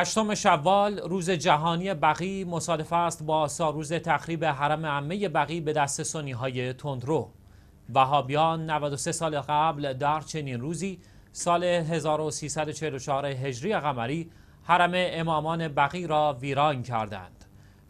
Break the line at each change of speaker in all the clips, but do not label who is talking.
هشتم شوال روز جهانی بقی مصادف است با ساروز تخریب حرم عمه بقی به دست سنی های تندرو وهابیان 93 سال قبل در چنین روزی سال 1344 هجری قمری حرم امامان بقی را ویران کردند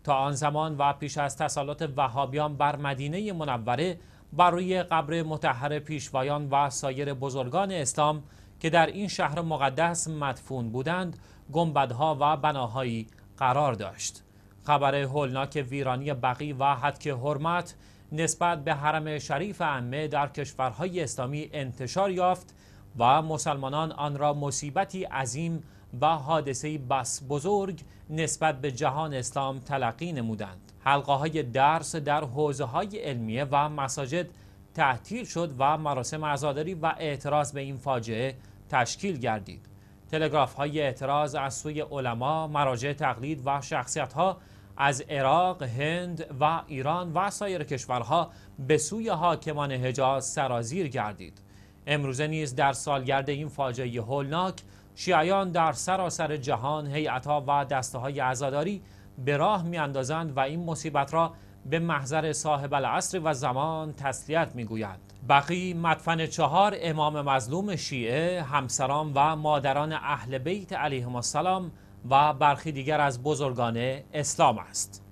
تا آن زمان و پیش از تسلط وهابیان بر مدینه منوره بر روی قبر متحر پیشوایان و سایر بزرگان اسلام که در این شهر مقدس مدفون بودند گنبدها و بناهایی قرار داشت خبر هولناک ویرانی بقی و حدک حرمت نسبت به حرم شریف امه در کشورهای اسلامی انتشار یافت و مسلمانان آن را مصیبتی عظیم و حادثه بس بزرگ نسبت به جهان اسلام تلقی نمودند حلقه های درس در حوزه های علمیه و مساجد تعطیل شد و مراسم عزاداری و اعتراض به این فاجعه تشکیل گردید. تلگراف های اعتراض از سوی علما، مراجع تقلید و شخصیت ها از عراق، هند و ایران و سایر کشورها به سوی حاکمان حجاز سرازیر گردید. امروزه نیز در سالگرد این فاجعه هولناک شیعیان در سراسر جهان هیئت‌ها و دسته های عزاداری به راه میاندازند و این مصیبت را به محضر صاحب العصر و زمان تسلیت میگویند بقی مدفن چهار امام مظلوم شیعه همسران و مادران اهل بیت علیهم السلام و برخی دیگر از بزرگان اسلام است